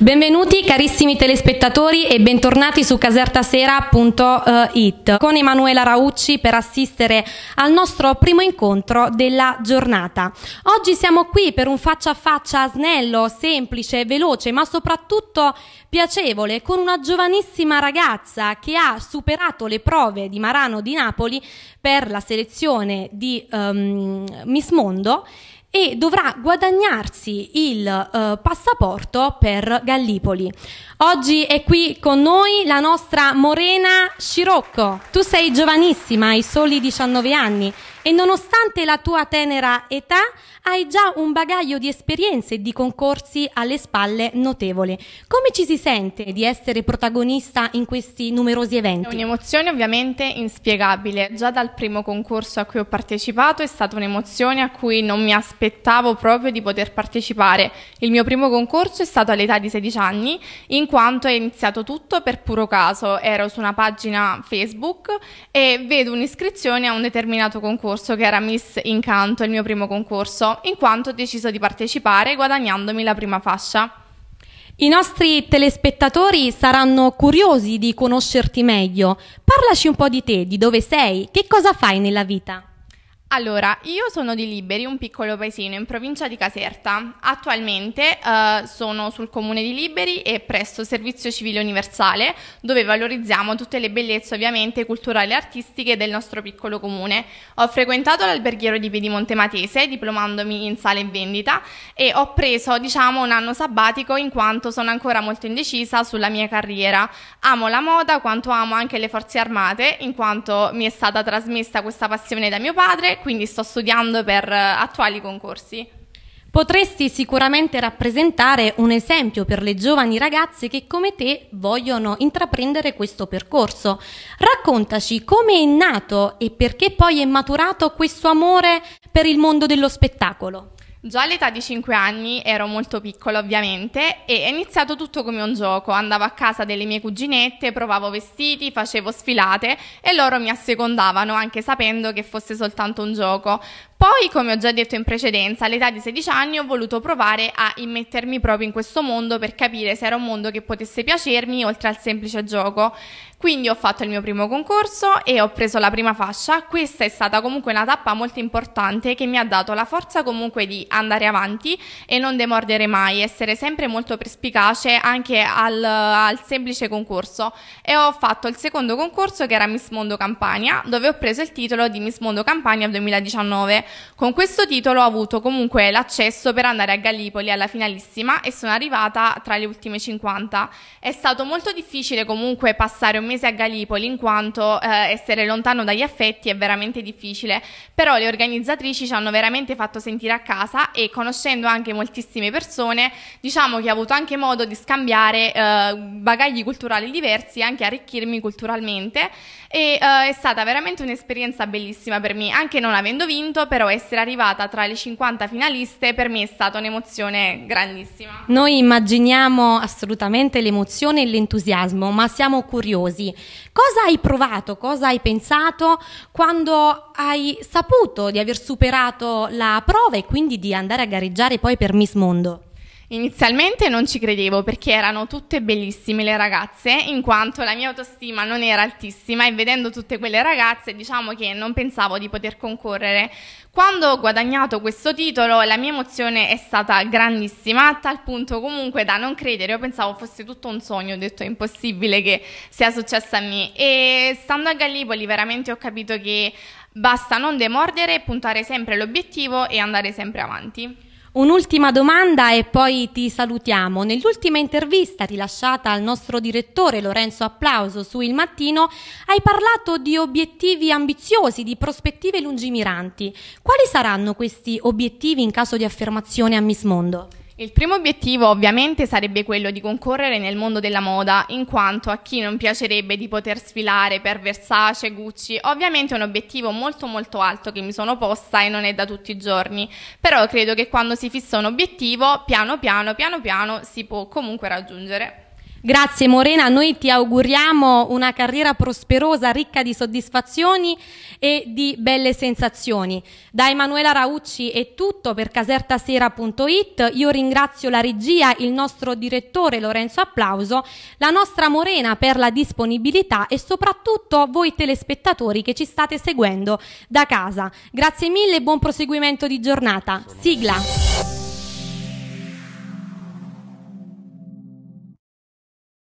Benvenuti carissimi telespettatori e bentornati su casertasera.it eh, con Emanuela Raucci per assistere al nostro primo incontro della giornata. Oggi siamo qui per un faccia a faccia snello, semplice, veloce ma soprattutto piacevole con una giovanissima ragazza che ha superato le prove di Marano di Napoli per la selezione di um, Miss Mondo e dovrà guadagnarsi il eh, passaporto per Gallipoli. Oggi è qui con noi la nostra Morena Scirocco. Tu sei giovanissima, hai soli 19 anni e nonostante la tua tenera età hai già un bagaglio di esperienze e di concorsi alle spalle notevole. Come ci si sente di essere protagonista in questi numerosi eventi? È un'emozione ovviamente inspiegabile. Già dal primo concorso a cui ho partecipato è stata un'emozione a cui non mi aspettavo proprio di poter partecipare. Il mio primo concorso è stato all'età di 16 anni, in quanto è iniziato tutto per puro caso. Ero su una pagina Facebook e vedo un'iscrizione a un determinato concorso concorso che era Miss Incanto, il mio primo concorso, in quanto ho deciso di partecipare guadagnandomi la prima fascia. I nostri telespettatori saranno curiosi di conoscerti meglio. Parlaci un po' di te, di dove sei, che cosa fai nella vita. Allora, io sono di Liberi, un piccolo paesino in provincia di Caserta. Attualmente eh, sono sul comune di Liberi e presso Servizio Civile Universale, dove valorizziamo tutte le bellezze ovviamente culturali e artistiche del nostro piccolo comune. Ho frequentato l'alberghiero di Piedimonte Matese, diplomandomi in sale e vendita e ho preso, diciamo, un anno sabbatico in quanto sono ancora molto indecisa sulla mia carriera. Amo la moda quanto amo anche le forze armate, in quanto mi è stata trasmessa questa passione da mio padre quindi sto studiando per eh, attuali concorsi. Potresti sicuramente rappresentare un esempio per le giovani ragazze che come te vogliono intraprendere questo percorso. Raccontaci come è nato e perché poi è maturato questo amore per il mondo dello spettacolo. Già all'età di 5 anni ero molto piccola ovviamente e è iniziato tutto come un gioco. Andavo a casa delle mie cuginette, provavo vestiti, facevo sfilate e loro mi assecondavano anche sapendo che fosse soltanto un gioco. Poi, come ho già detto in precedenza, all'età di 16 anni ho voluto provare a immettermi proprio in questo mondo per capire se era un mondo che potesse piacermi oltre al semplice gioco. Quindi ho fatto il mio primo concorso e ho preso la prima fascia. Questa è stata comunque una tappa molto importante che mi ha dato la forza comunque di andare avanti e non demordere mai, essere sempre molto perspicace anche al, al semplice concorso. E ho fatto il secondo concorso che era Miss Mondo Campania, dove ho preso il titolo di Miss Mondo Campania 2019. Con questo titolo ho avuto comunque l'accesso per andare a Gallipoli alla finalissima e sono arrivata tra le ultime 50. È stato molto difficile comunque passare un mese a Gallipoli in quanto eh, essere lontano dagli affetti è veramente difficile, però le organizzatrici ci hanno veramente fatto sentire a casa e conoscendo anche moltissime persone diciamo che ho avuto anche modo di scambiare eh, bagagli culturali diversi e anche arricchirmi culturalmente e eh, è stata veramente un'esperienza bellissima per me, anche non avendo vinto però essere arrivata tra le 50 finaliste per me è stata un'emozione grandissima. Noi immaginiamo assolutamente l'emozione e l'entusiasmo, ma siamo curiosi. Cosa hai provato, cosa hai pensato quando hai saputo di aver superato la prova e quindi di andare a gareggiare poi per Miss Mondo? Inizialmente non ci credevo perché erano tutte bellissime le ragazze, in quanto la mia autostima non era altissima e vedendo tutte quelle ragazze diciamo che non pensavo di poter concorrere. Quando ho guadagnato questo titolo la mia emozione è stata grandissima, a tal punto comunque da non credere, io pensavo fosse tutto un sogno, ho detto è impossibile che sia successo a me e stando a Gallipoli veramente ho capito che basta non demordere, puntare sempre l'obiettivo e andare sempre avanti. Un'ultima domanda e poi ti salutiamo. Nell'ultima intervista rilasciata al nostro direttore Lorenzo Applauso su Il Mattino hai parlato di obiettivi ambiziosi, di prospettive lungimiranti. Quali saranno questi obiettivi in caso di affermazione a Miss Mondo? Il primo obiettivo ovviamente sarebbe quello di concorrere nel mondo della moda, in quanto a chi non piacerebbe di poter sfilare per Versace, Gucci, ovviamente è un obiettivo molto molto alto che mi sono posta e non è da tutti i giorni, però credo che quando si fissa un obiettivo, piano piano, piano piano si può comunque raggiungere. Grazie Morena, noi ti auguriamo una carriera prosperosa, ricca di soddisfazioni e di belle sensazioni. Da Emanuela Raucci è tutto per casertasera.it, io ringrazio la regia, il nostro direttore Lorenzo Applauso, la nostra Morena per la disponibilità e soprattutto voi telespettatori che ci state seguendo da casa. Grazie mille e buon proseguimento di giornata. Sigla!